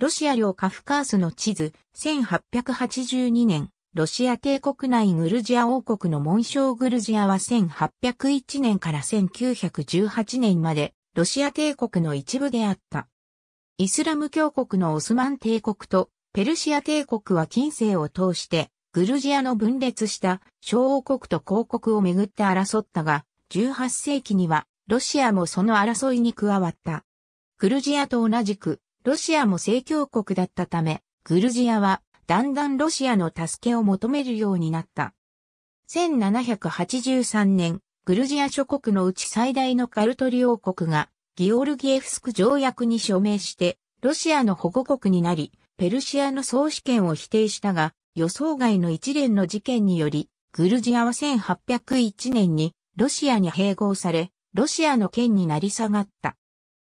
ロシア領カフカースの地図、1882年、ロシア帝国内グルジア王国の紋章グルジアは1801年から1918年まで、ロシア帝国の一部であった。イスラム教国のオスマン帝国とペルシア帝国は近世を通して、グルジアの分裂した小王国と公国をめぐって争ったが、18世紀にはロシアもその争いに加わった。グルジアと同じくロシアも正教国だったため、グルジアはだんだんロシアの助けを求めるようになった。1783年、グルジア諸国のうち最大のカルトリ王国がギオルギエフスク条約に署名して、ロシアの保護国になり、ペルシアの総主権を否定したが、予想外の一連の事件により、グルジアは1801年にロシアに併合され、ロシアの県になり下がった。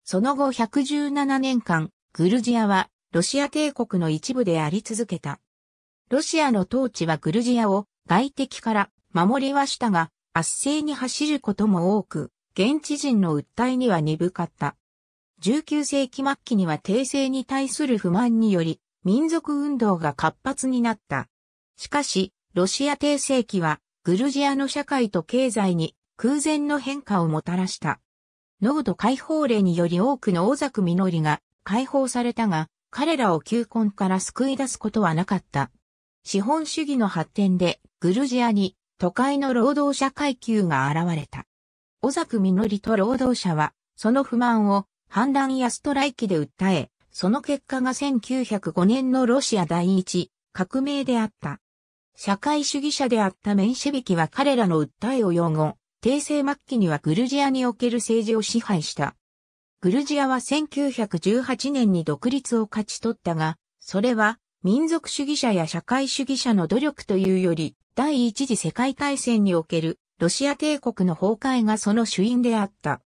その後117年間、グルジアはロシア帝国の一部であり続けた。ロシアの統治はグルジアを外敵から守りはしたが、圧政に走ることも多く、現地人の訴えには鈍かった。19世紀末期には帝政に対する不満により、民族運動が活発になった。しかし、ロシア帝政期は、グルジアの社会と経済に空前の変化をもたらした。濃度解放令により多くの大作実りが解放されたが、彼らを求婚から救い出すことはなかった。資本主義の発展でグルジアに都会の労働者階級が現れた。小作実と労働者は、その不満を反乱やストライキで訴え、その結果が1905年のロシア第一革命であった。社会主義者であったメンシェビキは彼らの訴えを擁護、帝政末期にはグルジアにおける政治を支配した。グルジアは1918年に独立を勝ち取ったが、それは民族主義者や社会主義者の努力というより、第一次世界大戦におけるロシア帝国の崩壊がその主因であった。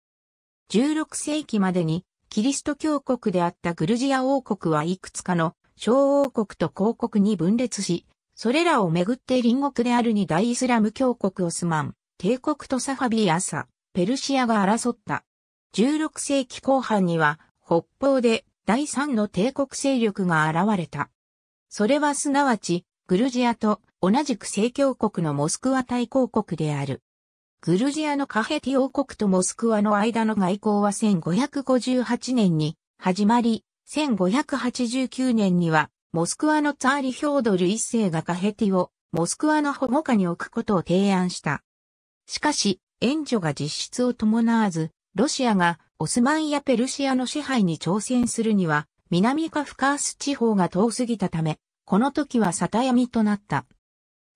16世紀までにキリスト教国であったグルジア王国はいくつかの小王国と公国に分裂し、それらをめぐって隣国である二大イスラム教国オスマン、帝国とサファビアサ、ペルシアが争った。16世紀後半には北方で第三の帝国勢力が現れた。それはすなわちグルジアと同じく正教国のモスクワ大公国である。グルジアのカヘティ王国とモスクワの間の外交は1558年に始まり、1589年にはモスクワのツァーリ・ヒョードル一世がカヘティをモスクワの保護下に置くことを提案した。しかし、援助が実質を伴わず、ロシアがオスマンやペルシアの支配に挑戦するには、南カフカース地方が遠すぎたため、この時は沙汰闇となった。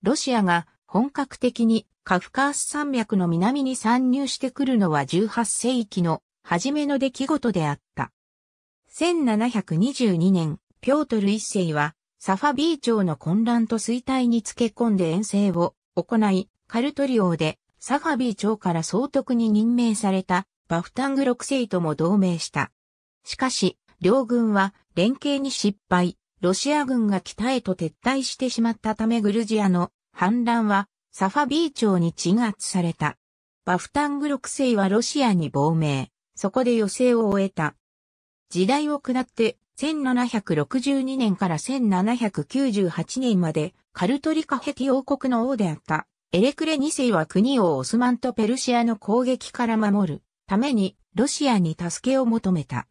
ロシアが本格的にカフカース山脈の南に参入してくるのは18世紀の初めの出来事であった。1722年、ピョートル一世は、サファビー朝の混乱と衰退につけ込んで遠征を行い、カルトリオでサファビー朝から総督に任命されたバフタング6世とも同盟した。しかし、両軍は連携に失敗、ロシア軍が北へと撤退してしまったためグルジアの反乱はサファビー町に鎮圧された。バフタング6世はロシアに亡命、そこで余生を終えた。時代を下って1762年から1798年までカルトリカヘティ王国の王であったエレクレ2世は国をオスマンとペルシアの攻撃から守る。ためにロシアに助けを求めた。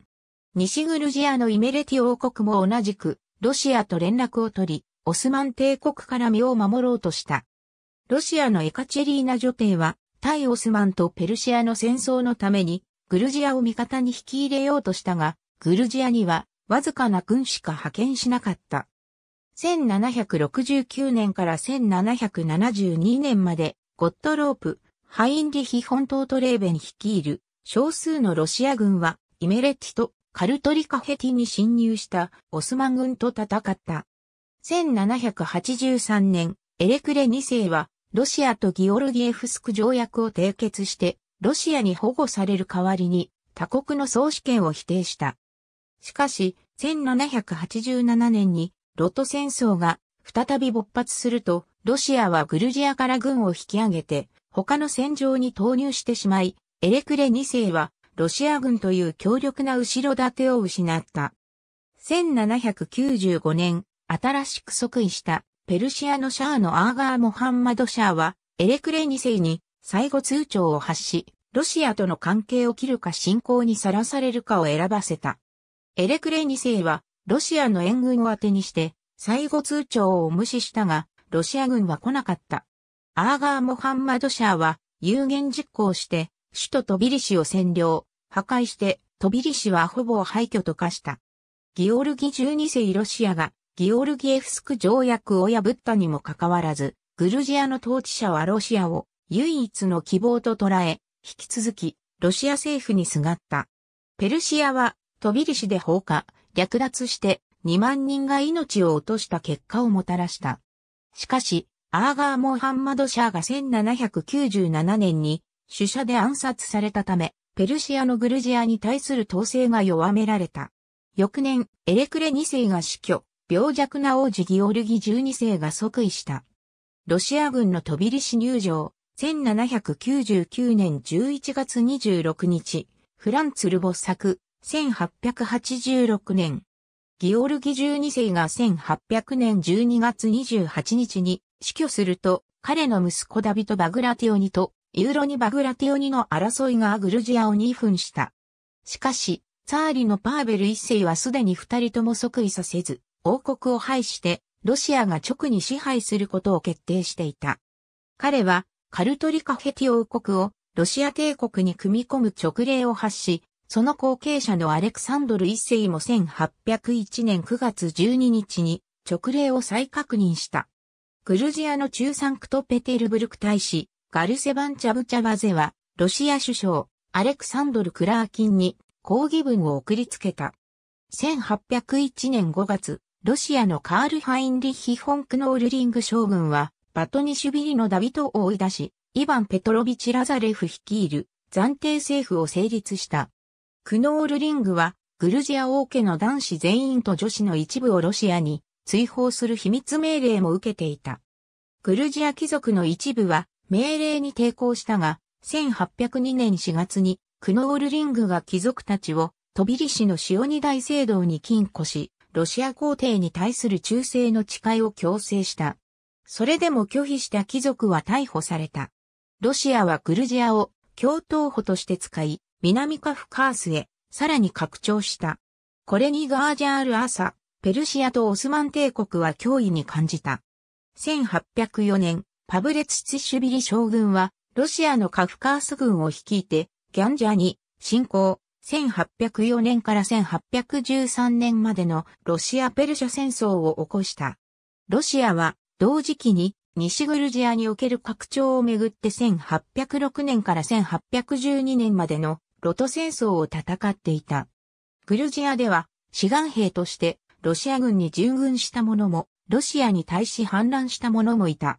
西グルジアのイメレティ王国も同じくロシアと連絡を取り、オスマン帝国から身を守ろうとした。ロシアのエカチェリーナ女帝は対オスマンとペルシアの戦争のためにグルジアを味方に引き入れようとしたが、グルジアにはわずかな軍しか派遣しなかった。1769年から1772年まで、ゴットロープ、ハインリヒ本島トレーベン率いる少数のロシア軍はイメレッティとカルトリカヘティに侵入したオスマン軍と戦った。1783年、エレクレ2世はロシアとギオルギエフスク条約を締結して、ロシアに保護される代わりに他国の総主権を否定した。しかし、1787年にロト戦争が再び勃発すると、ロシアはグルジアから軍を引き上げて、他の戦場に投入してしまい、エレクレ2世は、ロシア軍という強力な後ろ盾を失った。1795年、新しく即位したペルシアのシャアのアーガー・モハンマド・シャアは、エレクレ2世に最後通帳を発し、ロシアとの関係を切るか侵攻にさらされるかを選ばせた。エレクレ2世は、ロシアの援軍を当てにして、最後通帳を無視したが、ロシア軍は来なかった。アーガー・モハンマド・シャアは、有言実行して、首都トビリシを占領、破壊してトビリシはほぼ廃墟と化した。ギオルギ12世ロシアがギオルギエフスク条約を破ったにもかかわらず、グルジアの統治者はロシアを唯一の希望と捉え、引き続きロシア政府にすがった。ペルシアはトビリシで放火、略奪して2万人が命を落とした結果をもたらした。しかし、アーガー・モハンマド・シャーが1797年に主者で暗殺されたため、ペルシアのグルジアに対する統制が弱められた。翌年、エレクレ2世が死去、病弱な王子ギオルギ12世が即位した。ロシア軍の飛びリシ入場、1799年11月26日、フランツ・ルボ作、1886年。ギオルギ12世が1800年12月28日に死去すると、彼の息子ダビト・バグラティオニとユーロニバ・グラティオニの争いがグルジアを2分した。しかし、ツァーリのパーベル一世はすでに二人とも即位させず、王国を廃して、ロシアが直に支配することを決定していた。彼は、カルトリカヘティ王国を、ロシア帝国に組み込む直令を発し、その後継者のアレクサンドル一世も1801年9月12日に直令を再確認した。グルジアの中産クトペテルブルク大使、ガルセバン・チャブチャバゼは、ロシア首相、アレクサンドル・クラーキンに抗議文を送りつけた。1801年5月、ロシアのカール・ハインリヒ・フォンクノールリング将軍は、バトニシュビリのダビトを追い出し、イヴァン・ペトロビチ・ラザレフ率いる暫定政府を成立した。クノールリングは、グルジア王家の男子全員と女子の一部をロシアに追放する秘密命令も受けていた。グルジア貴族の一部は命令に抵抗したが、1802年4月にクノールリングが貴族たちを飛びリ市の塩二大聖堂に禁錮し、ロシア皇帝に対する忠誠の誓いを強制した。それでも拒否した貴族は逮捕された。ロシアはグルジアを共闘歩として使い、南カフカースへさらに拡張した。これにガージャール朝、ペルシアとオスマン帝国は脅威に感じた。1804年、パブレツチシュビリ将軍は、ロシアのカフカース軍を率いて、ギャンジャに侵攻、1804年から1813年までのロシア・ペルシャ戦争を起こした。ロシアは、同時期に、西グルジアにおける拡張をめぐって1806年から1812年までのロト戦争を戦っていた。グルジアでは、志願兵として、ロシア軍に従軍した者も、ロシアに対し反乱した者もいた。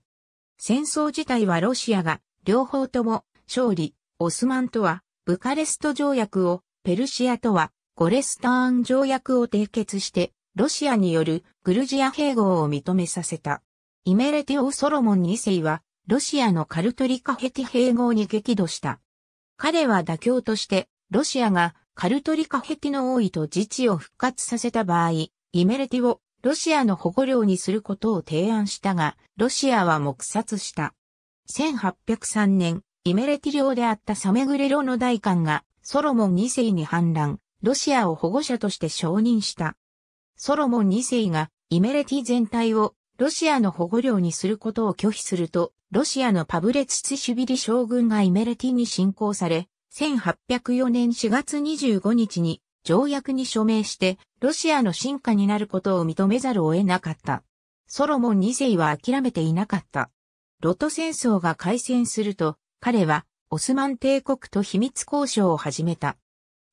戦争自体はロシアが両方とも勝利、オスマンとはブカレスト条約を、ペルシアとはゴレスターン条約を締結してロシアによるグルジア併合を認めさせた。イメレティオ・ソロモン2世はロシアのカルトリカヘティ併合に激怒した。彼は妥協としてロシアがカルトリカヘティの王位と自治を復活させた場合、イメレティオ・ロシアの保護領にすることを提案したが、ロシアは黙殺した。1803年、イメレティ領であったサメグレロの大官が、ソロモン2世に反乱、ロシアを保護者として承認した。ソロモン2世が、イメレティ全体を、ロシアの保護領にすることを拒否すると、ロシアのパブレツツシュビリ将軍がイメレティに侵攻され、1804年4月25日に条約に署名してロシアの進化になることを認めざるを得なかった。ソロモン2世は諦めていなかった。ロト戦争が開戦すると、彼はオスマン帝国と秘密交渉を始めた。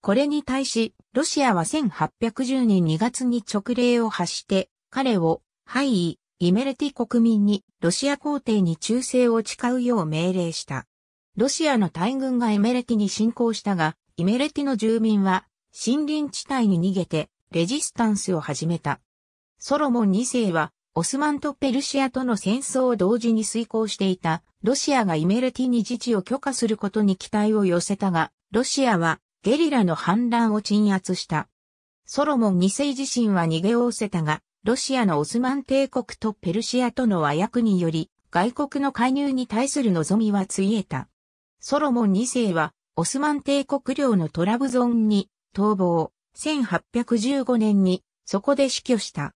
これに対し、ロシアは1810年2月に直令を発して、彼を、ハイイメレティ国民にロシア皇帝に忠誠を誓うよう命令した。ロシアの大軍がイメレティに侵攻したが、イメレティの住民は森林地帯に逃げてレジスタンスを始めた。ソロモン2世は、オスマンとペルシアとの戦争を同時に遂行していた、ロシアがイメルティに自治を許可することに期待を寄せたが、ロシアはゲリラの反乱を鎮圧した。ソロモン2世自身は逃げおおせたが、ロシアのオスマン帝国とペルシアとの和訳により、外国の介入に対する望みはついえた。ソロモン2世は、オスマン帝国領のトラブゾンに逃亡。1815年にそこで死去した。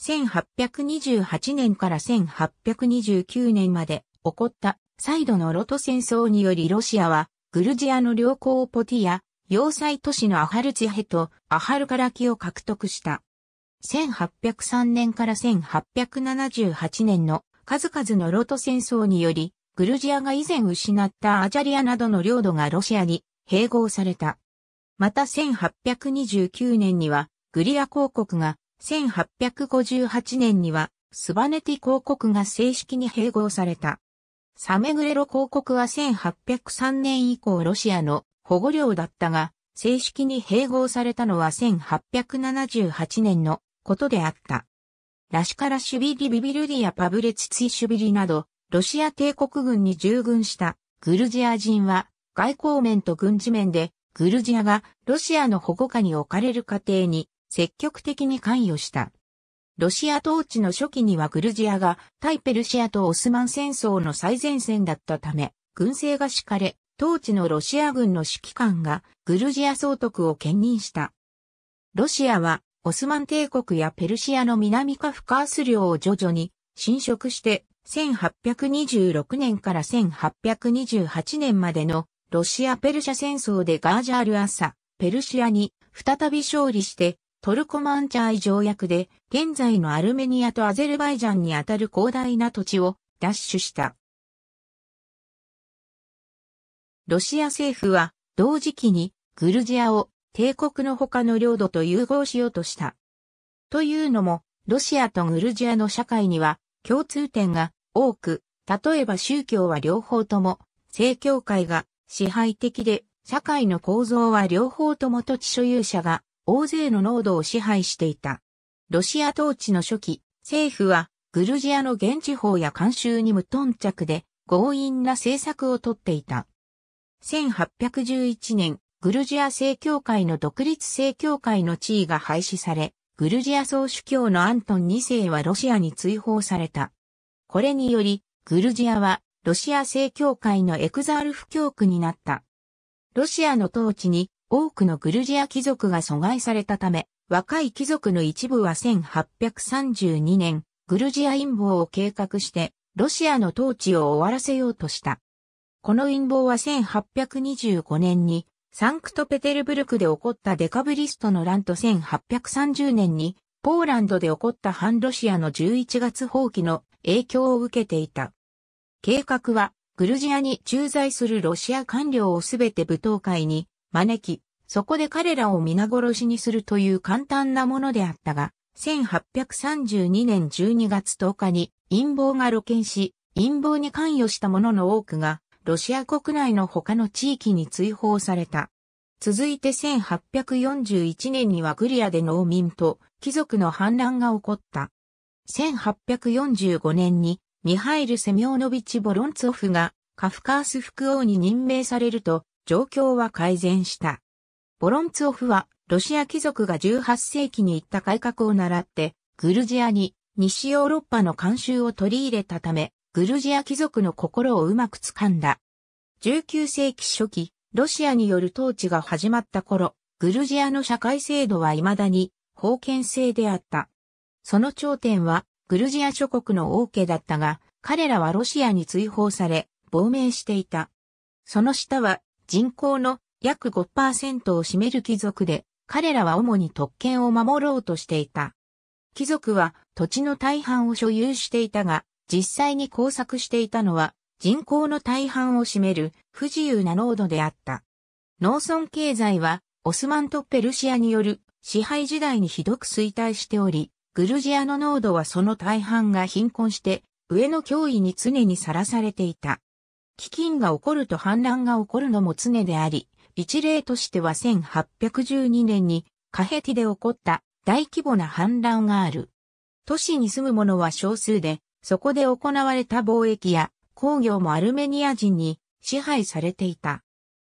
1828年から1829年まで起こった再度のロト戦争によりロシアはグルジアの良港ポティア、要塞都市のアハルツヘとアハルカラキを獲得した。1803年から1878年の数々のロト戦争により、グルジアが以前失ったアジャリアなどの領土がロシアに併合された。また1829年にはグリア公国が、1858年にはスバネティ公国が正式に併合された。サメグレロ公国は1803年以降ロシアの保護領だったが、正式に併合されたのは1878年のことであった。ラシカラシュビリビビルディアパブレツツィシュビリなど、ロシア帝国軍に従軍したグルジア人は外交面と軍事面でグルジアがロシアの保護下に置かれる過程に積極的に関与した。ロシア統治の初期にはグルジアが対ペルシアとオスマン戦争の最前線だったため、軍勢が敷かれ、統治のロシア軍の指揮官がグルジア総督を兼任した。ロシアはオスマン帝国やペルシアの南カフカース領を徐々に侵食して1826年から1828年までのロシア・ペルシャ戦争でガージャール・アサ、ペルシアに再び勝利して、トルコマンチャイ条約で、現在のアルメニアとアゼルバイジャンにあたる広大な土地を奪取した。ロシア政府は、同時期に、グルジアを帝国の他の領土と融合しようとした。というのも、ロシアとグルジアの社会には共通点が多く、例えば宗教は両方とも、正教会が支配的で、社会の構造は両方とも土地所有者が大勢の濃度を支配していた。ロシア統治の初期、政府はグルジアの現地法や慣習に無頓着で強引な政策をとっていた。1811年、グルジア正教会の独立正教会の地位が廃止され、グルジア総主教のアントン2世はロシアに追放された。これにより、グルジアはロシア正教会のエクザール不教区になった。ロシアの統治に多くのグルジア貴族が阻害されたため、若い貴族の一部は1832年、グルジア陰謀を計画して、ロシアの統治を終わらせようとした。この陰謀は1825年に、サンクトペテルブルクで起こったデカブリストの乱と1830年に、ポーランドで起こった反ロシアの11月放棄の影響を受けていた。計画は、グルジアに駐在するロシア官僚をすべて舞踏会に招き、そこで彼らを皆殺しにするという簡単なものであったが、1832年12月10日に陰謀が露見し、陰謀に関与した者の多くが、ロシア国内の他の地域に追放された。続いて1841年にはグリアで農民と貴族の反乱が起こった。1845年にミハイル・セミョーノビチ・ボロンツォフがカフカース副王に任命されると状況は改善した。ボロンツォフはロシア貴族が18世紀に行った改革を習ってグルジアに西ヨーロッパの慣習を取り入れたためグルジア貴族の心をうまく掴んだ。19世紀初期、ロシアによる統治が始まった頃、グルジアの社会制度は未だに封建制であった。その頂点はグルジア諸国の王家だったが、彼らはロシアに追放され、亡命していた。その下は人口の約5%を占める貴族で、彼らは主に特権を守ろうとしていた。貴族は土地の大半を所有していたが、実際に工作していたのは人口の大半を占める不自由な濃度であった。農村経済はオスマントペルシアによる支配時代にひどく衰退しており、グルジアの濃度はその大半が貧困して、上の脅威に常にさらされていた。飢饉が起こると反乱が起こるのも常であり、一例としては1812年にカヘティで起こった大規模な反乱がある。都市に住む者は少数で、そこで行われた貿易や工業もアルメニア人に支配されていた。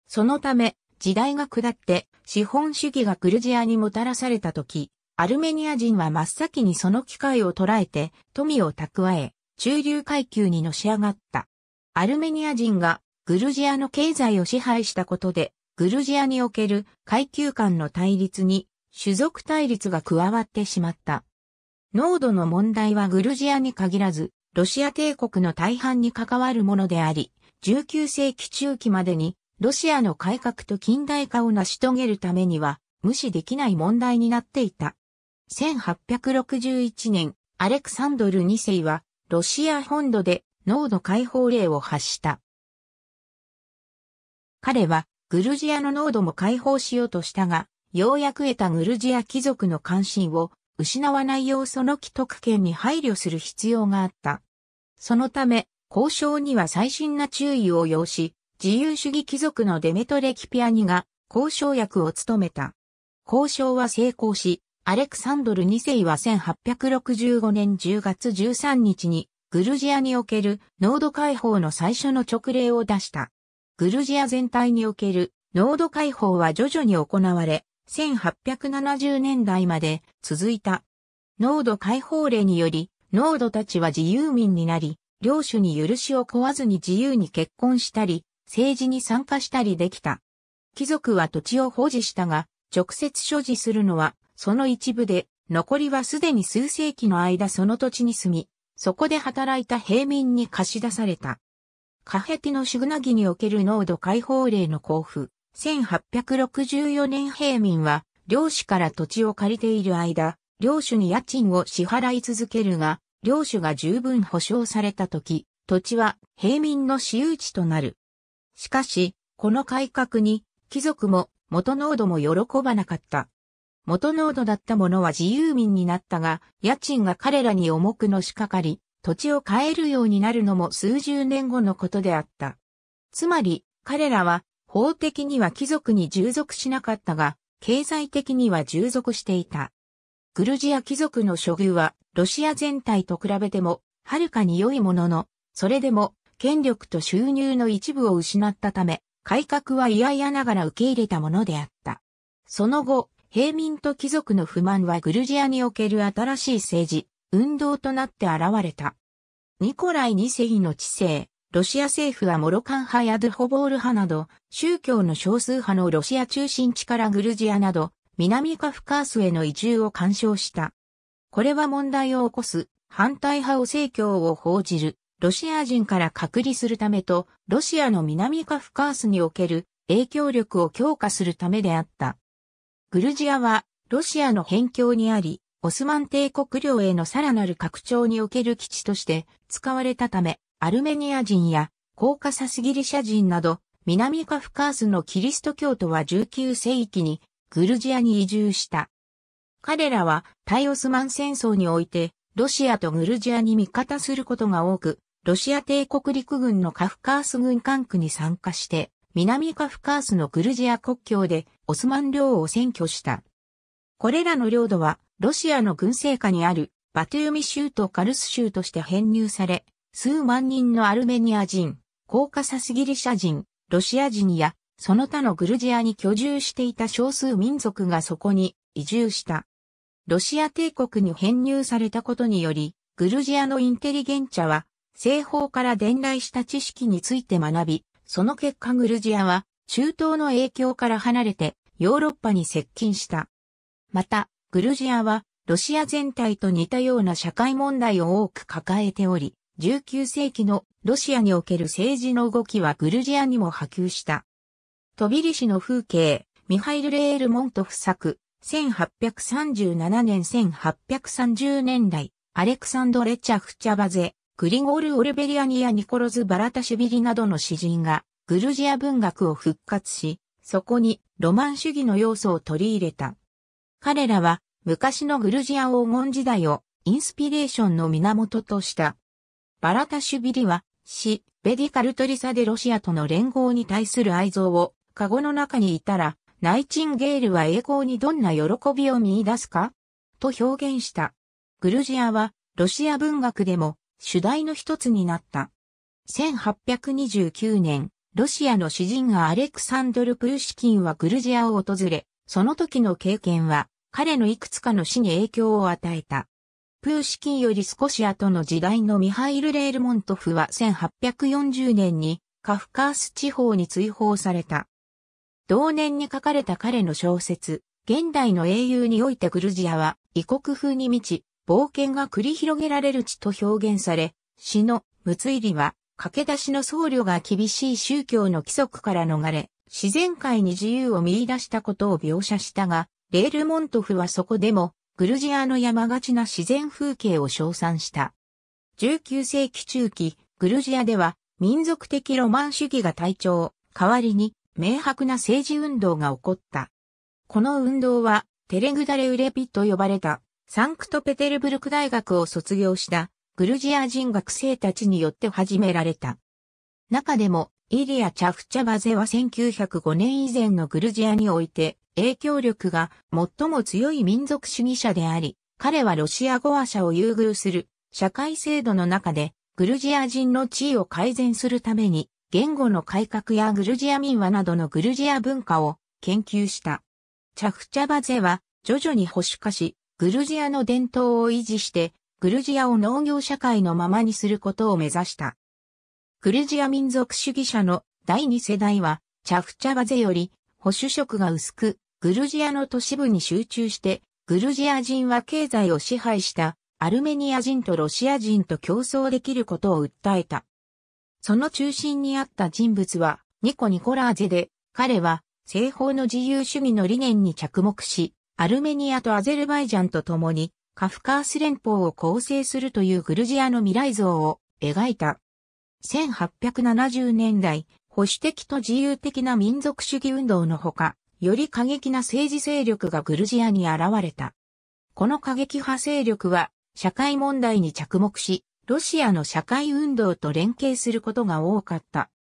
そのため、時代が下って資本主義がグルジアにもたらされた時、アルメニア人は真っ先にその機会を捉えて富を蓄え、中流階級にのし上がった。アルメニア人がグルジアの経済を支配したことで、グルジアにおける階級間の対立に種族対立が加わってしまった。濃度の問題はグルジアに限らず、ロシア帝国の大半に関わるものであり、19世紀中期までにロシアの改革と近代化を成し遂げるためには無視できない問題になっていた。1861年、アレクサンドル2世は、ロシア本土で濃度解放令を発した。彼は、グルジアの濃度も解放しようとしたが、ようやく得たグルジア貴族の関心を失わないようその既得権に配慮する必要があった。そのため、交渉には細心な注意を要し、自由主義貴族のデメトレ・キピアニが交渉役を務めた。交渉は成功し、アレクサンドル2世は1865年10月13日にグルジアにおける濃度解放の最初の直令を出した。グルジア全体における濃度解放は徐々に行われ、1870年代まで続いた。濃度解放令により、濃度たちは自由民になり、領主に許しを請わずに自由に結婚したり、政治に参加したりできた。貴族は土地を保持したが、直接所持するのはその一部で、残りはすでに数世紀の間その土地に住み、そこで働いた平民に貸し出された。カヘティのシグナギにおける濃度解放令の交付、1864年平民は、領主から土地を借りている間、領主に家賃を支払い続けるが、領主が十分保障された時、土地は平民の私有地となる。しかし、この改革に、貴族も元濃度も喜ばなかった。元濃度だったものは自由民になったが、家賃が彼らに重くのしかかり、土地を買えるようになるのも数十年後のことであった。つまり、彼らは法的には貴族に従属しなかったが、経済的には従属していた。グルジア貴族の処遇は、ロシア全体と比べても、はるかに良いものの、それでも、権力と収入の一部を失ったため、改革は嫌々ながら受け入れたものであった。その後、平民と貴族の不満はグルジアにおける新しい政治、運動となって現れた。ニコライ2世の治世、ロシア政府はモロカン派やドゥホボール派など、宗教の少数派のロシア中心地からグルジアなど、南カフカースへの移住を干渉した。これは問題を起こす、反対派を政教を報じる、ロシア人から隔離するためと、ロシアの南カフカースにおける影響力を強化するためであった。グルジアはロシアの辺境にあり、オスマン帝国領へのさらなる拡張における基地として使われたため、アルメニア人やコーカサスギリシャ人など、南カフカースのキリスト教徒は19世紀にグルジアに移住した。彼らは対オスマン戦争において、ロシアとグルジアに味方することが多く、ロシア帝国陸軍のカフカース軍管区に参加して、南カフカースのグルジア国境でオスマン領を占拠した。これらの領土はロシアの軍政下にあるバトゥーミ州とカルス州として編入され、数万人のアルメニア人、コーカサスギリシャ人、ロシア人やその他のグルジアに居住していた少数民族がそこに移住した。ロシア帝国に編入されたことにより、グルジアのインテリゲンチャは西方から伝来した知識について学び、その結果グルジアは中東の影響から離れてヨーロッパに接近した。また、グルジアはロシア全体と似たような社会問題を多く抱えており、19世紀のロシアにおける政治の動きはグルジアにも波及した。飛びリシの風景、ミハイル・レール・モントフ作、1837年1830年代、アレクサンドレ・チャフチャバゼ、グリゴール・オルベリアニやニコロズ・バラタシュビリなどの詩人がグルジア文学を復活し、そこにロマン主義の要素を取り入れた。彼らは昔のグルジア黄金時代をインスピレーションの源とした。バラタシュビリは、死、ベディカルトリサでロシアとの連合に対する愛憎を、カゴの中にいたら、ナイチンゲールは栄光にどんな喜びを見出すかと表現した。グルジアは、ロシア文学でも、主題の一つになった。1829年、ロシアの詩人アレクサンドル・プーシキンはグルジアを訪れ、その時の経験は彼のいくつかの詩に影響を与えた。プーシキンより少し後の時代のミハイル・レールモントフは1840年にカフカース地方に追放された。同年に書かれた彼の小説、現代の英雄においてグルジアは異国風に満ち、冒険が繰り広げられる地と表現され、詩のつ入りは、駆け出しの僧侶が厳しい宗教の規則から逃れ、自然界に自由を見出したことを描写したが、レールモントフはそこでも、グルジアの山がちな自然風景を称賛した。19世紀中期、グルジアでは民族的ロマン主義が体調、代わりに明白な政治運動が起こった。この運動はテレグダレウレピと呼ばれた。サンクトペテルブルク大学を卒業したグルジア人学生たちによって始められた。中でも、イリア・チャフチャバゼは1905年以前のグルジアにおいて影響力が最も強い民族主義者であり、彼はロシア語話者を優遇する社会制度の中でグルジア人の地位を改善するために言語の改革やグルジア民話などのグルジア文化を研究した。チャフチャバゼは徐々に保守化し、グルジアの伝統を維持して、グルジアを農業社会のままにすることを目指した。グルジア民族主義者の第二世代は、チャフチャバゼより保守色が薄く、グルジアの都市部に集中して、グルジア人は経済を支配したアルメニア人とロシア人と競争できることを訴えた。その中心にあった人物はニコ・ニコラーゼで、彼は西方の自由主義の理念に着目し、アルメニアとアゼルバイジャンと共に、カフカース連邦を構成するというグルジアの未来像を描いた。1870年代、保守的と自由的な民族主義運動のほか、より過激な政治勢力がグルジアに現れた。この過激派勢力は、社会問題に着目し、ロシアの社会運動と連携することが多かった。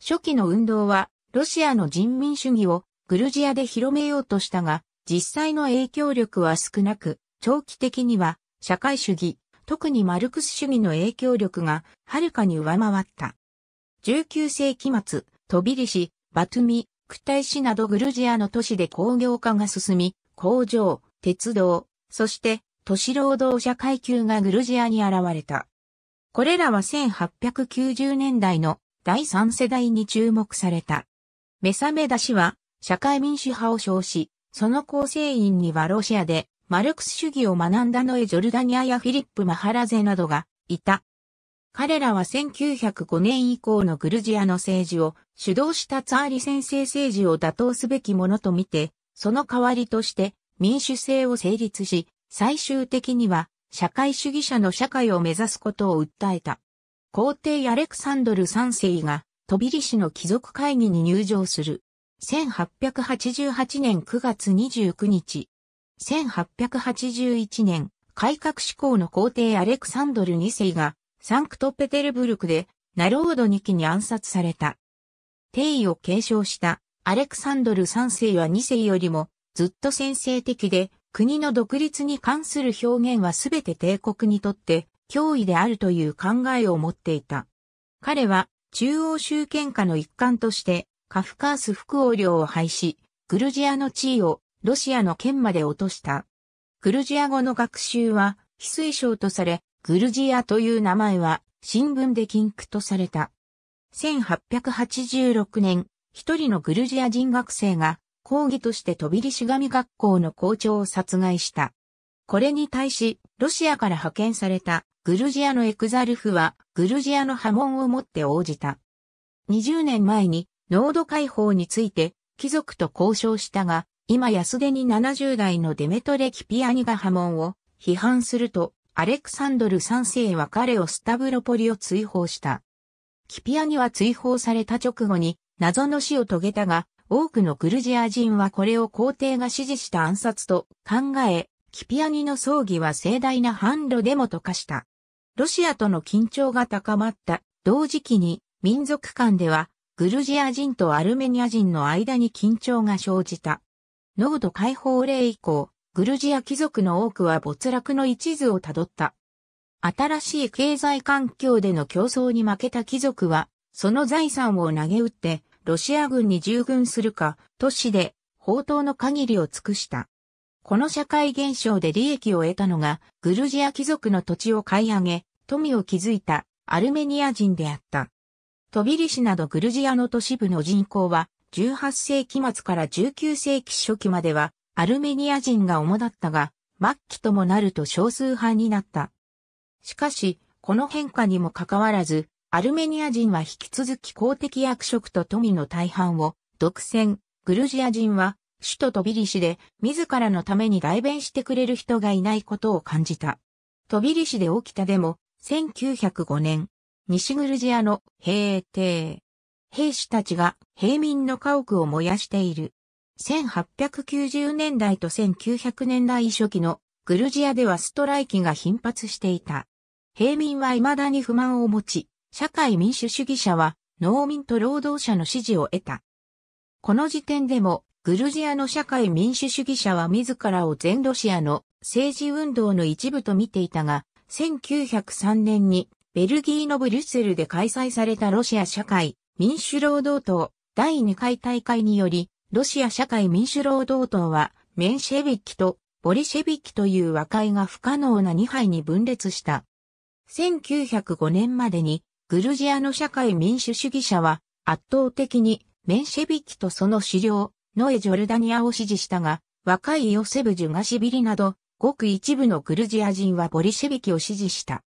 初期の運動は、ロシアの人民主義をグルジアで広めようとしたが、実際の影響力は少なく、長期的には社会主義、特にマルクス主義の影響力がはるかに上回った。19世紀末、トビリシ、バトミ、クタイ市などグルジアの都市で工業化が進み、工場、鉄道、そして都市労働者階級がグルジアに現れた。これらは1890年代の第三世代に注目された。目覚め出しは社会民主派を称し、その構成員にはロシアでマルクス主義を学んだノエ・ジョルダニアやフィリップ・マハラゼなどがいた。彼らは1905年以降のグルジアの政治を主導したツァーリ先生政治を打倒すべきものとみて、その代わりとして民主制を成立し、最終的には社会主義者の社会を目指すことを訴えた。皇帝アレクサンドル3世が、トビリ氏の貴族会議に入場する。1888年9月29日。1881年、改革志向の皇帝アレクサンドル2世が、サンクトペテルブルクで、ナロード2期に暗殺された。帝位を継承したアレクサンドル3世は2世よりもずっと先制的で国の独立に関する表現はすべて帝国にとって脅威であるという考えを持っていた。彼は中央集権下の一環としてカフカース副王領を廃し、グルジアの地位をロシアの県まで落とした。グルジア語の学習は非推奨とされ、グルジアという名前は新聞で禁句とされた。1886年、一人のグルジア人学生が抗議として飛びりしがみ学校の校長を殺害した。これに対し、ロシアから派遣されたグルジアのエクザルフは、グルジアの波紋を持って応じた。20年前に濃度解放について貴族と交渉したが、今やすでに70代のデメトレ・キピアニが波紋を批判すると、アレクサンドル3世は彼をスタブロポリを追放した。キピアニは追放された直後に謎の死を遂げたが、多くのグルジア人はこれを皇帝が指示した暗殺と考え、キピアニの葬儀は盛大な反路デモと化した。ロシアとの緊張が高まった同時期に民族間ではグルジア人とアルメニア人の間に緊張が生じた。ノード解放令以降、グルジア貴族の多くは没落の一途をたどった。新しい経済環境での競争に負けた貴族は、その財産を投げ打って、ロシア軍に従軍するか、都市で、報道の限りを尽くした。この社会現象で利益を得たのが、グルジア貴族の土地を買い上げ、富を築いたアルメニア人であった。トビリシなどグルジアの都市部の人口は、18世紀末から19世紀初期までは、アルメニア人が主だったが、末期ともなると少数派になった。しかし、この変化にもかかわらず、アルメニア人は引き続き公的役職と富の大半を独占。グルジア人は首都トビリシで自らのために代弁してくれる人がいないことを感じた。トビリシで起きたデモ、1905年、西グルジアの兵艇。兵士たちが平民の家屋を燃やしている。1890年代と1900年代初期のグルジアではストライキが頻発していた。平民は未だに不満を持ち、社会民主主義者は農民と労働者の支持を得た。この時点でもグルジアの社会民主主義者は自らを全ロシアの政治運動の一部と見ていたが、1903年にベルギーのブリュッセルで開催されたロシア社会民主労働党第2回大会により、ロシア社会民主労働党は、メンシェビッキとボリシェビッキという和解が不可能な2杯に分裂した。1905年までに、グルジアの社会民主主義者は、圧倒的にメンシェビッキとその資料、ノエ・ジョルダニアを支持したが、若いヨセブ・ジュガシビリなど、ごく一部のグルジア人はボリシェビキを支持した。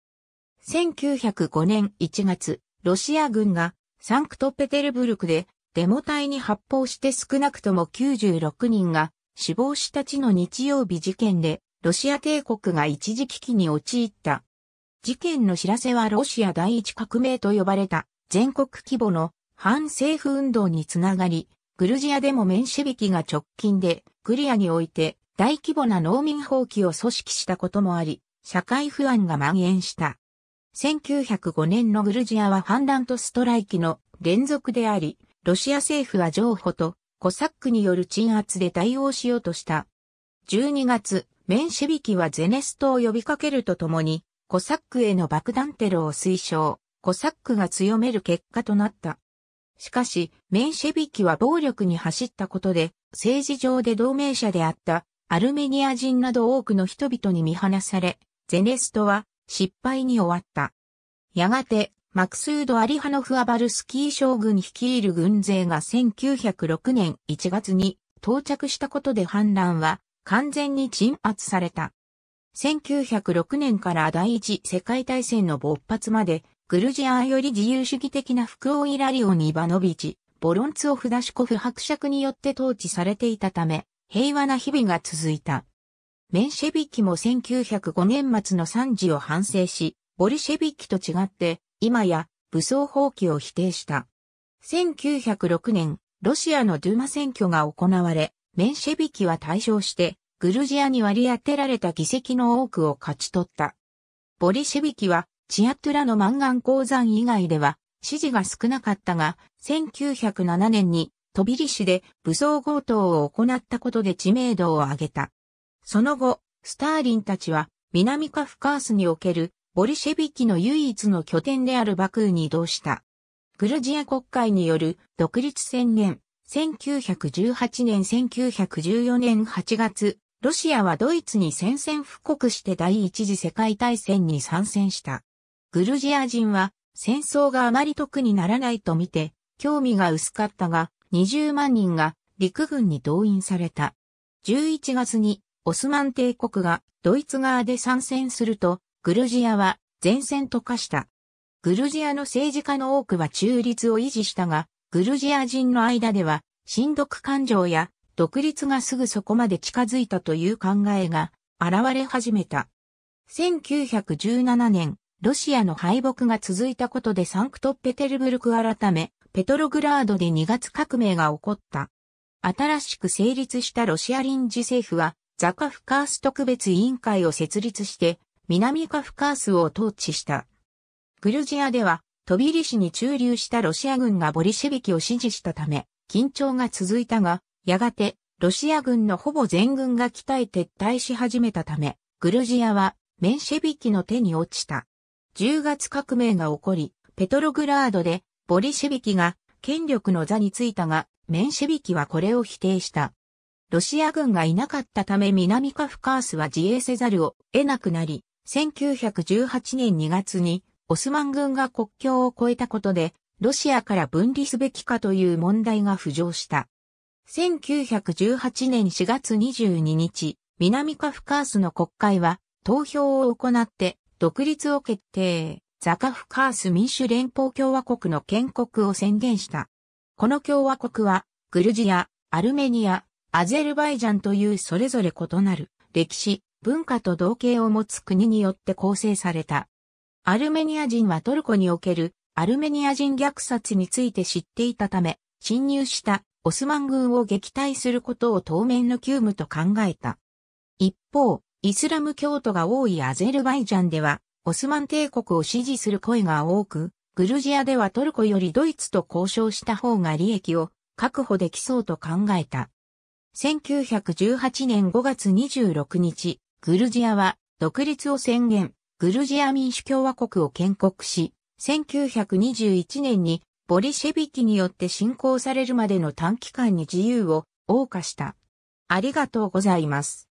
1905年1月、ロシア軍がサンクトペテルブルクでデモ隊に発砲して少なくとも96人が死亡した地の日曜日事件でロシア帝国が一時危機に陥った。事件の知らせはロシア第一革命と呼ばれた全国規模の反政府運動につながり、グルジアでもメンシェビキが直近でグリアにおいて大規模な農民放棄を組織したこともあり、社会不安が蔓延した。1905年のグルジアは反乱とストライキの連続であり、ロシア政府は情報とコサックによる鎮圧で対応しようとした。12月、メンシェビキはゼネストを呼びかけるとともに、コサックへの爆弾テロを推奨、コサックが強める結果となった。しかし、メンシェビキは暴力に走ったことで、政治上で同盟者であったアルメニア人など多くの人々に見放され、ゼネストは失敗に終わった。やがて、マクスード・アリハノフ・アバルスキー将軍率いる軍勢が1906年1月に到着したことで反乱は完全に鎮圧された。1906年から第一世界大戦の勃発まで、グルジアより自由主義的な福王イラリオン・イバノビチ、ボロンツオフ・ダシコフ伯爵によって統治されていたため、平和な日々が続いた。メンシェビキも1905年末の惨事を反省し、ボリシェビキと違って、今や武装放棄を否定した。1906年、ロシアのドゥーマ選挙が行われ、メンシェビキは対象して、グルジアに割り当てられた議席の多くを勝ち取った。ボリシェビキは、チアトゥラのガン鉱山以外では、支持が少なかったが、1907年に、トビリ市で武装強盗を行ったことで知名度を上げた。その後、スターリンたちは南カフカースにおけるボリシェビキの唯一の拠点であるバクーに移動した。グルジア国会による独立宣言、1918年1914年8月、ロシアはドイツに宣戦布告して第一次世界大戦に参戦した。グルジア人は戦争があまり得にならないと見て、興味が薄かったが、20万人が陸軍に動員された。11月にオスマン帝国がドイツ側で参戦すると、グルジアは前線と化した。グルジアの政治家の多くは中立を維持したが、グルジア人の間では、親独感情や独立がすぐそこまで近づいたという考えが現れ始めた。1917年、ロシアの敗北が続いたことでサンクトペテルブルク改め、ペトログラードで2月革命が起こった。新しく成立したロシア臨時政府は、ザカフカース特別委員会を設立して、南カフカースを統治した。グルジアでは、トビリシに駐留したロシア軍がボリシェビキを支持したため、緊張が続いたが、やがて、ロシア軍のほぼ全軍が北へ撤退し始めたため、グルジアは、メンシェビキの手に落ちた。10月革命が起こり、ペトログラードで、ボリシェビキが、権力の座についたが、メンシェビキはこれを否定した。ロシア軍がいなかったため南カフカースは自衛せざるを得なくなり、1918年2月にオスマン軍が国境を越えたことで、ロシアから分離すべきかという問題が浮上した。1918年4月22日、南カフカースの国会は投票を行って独立を決定、ザカフカース民主連邦共和国の建国を宣言した。この共和国は、グルジア、アルメニア、アゼルバイジャンというそれぞれ異なる歴史、文化と同型を持つ国によって構成された。アルメニア人はトルコにおけるアルメニア人虐殺について知っていたため、侵入したオスマン軍を撃退することを当面の急務と考えた。一方、イスラム教徒が多いアゼルバイジャンでは、オスマン帝国を支持する声が多く、グルジアではトルコよりドイツと交渉した方が利益を確保できそうと考えた。1918年5月26日、グルジアは独立を宣言、グルジア民主共和国を建国し、1921年にボリシェビキによって侵攻されるまでの短期間に自由を謳歌した。ありがとうございます。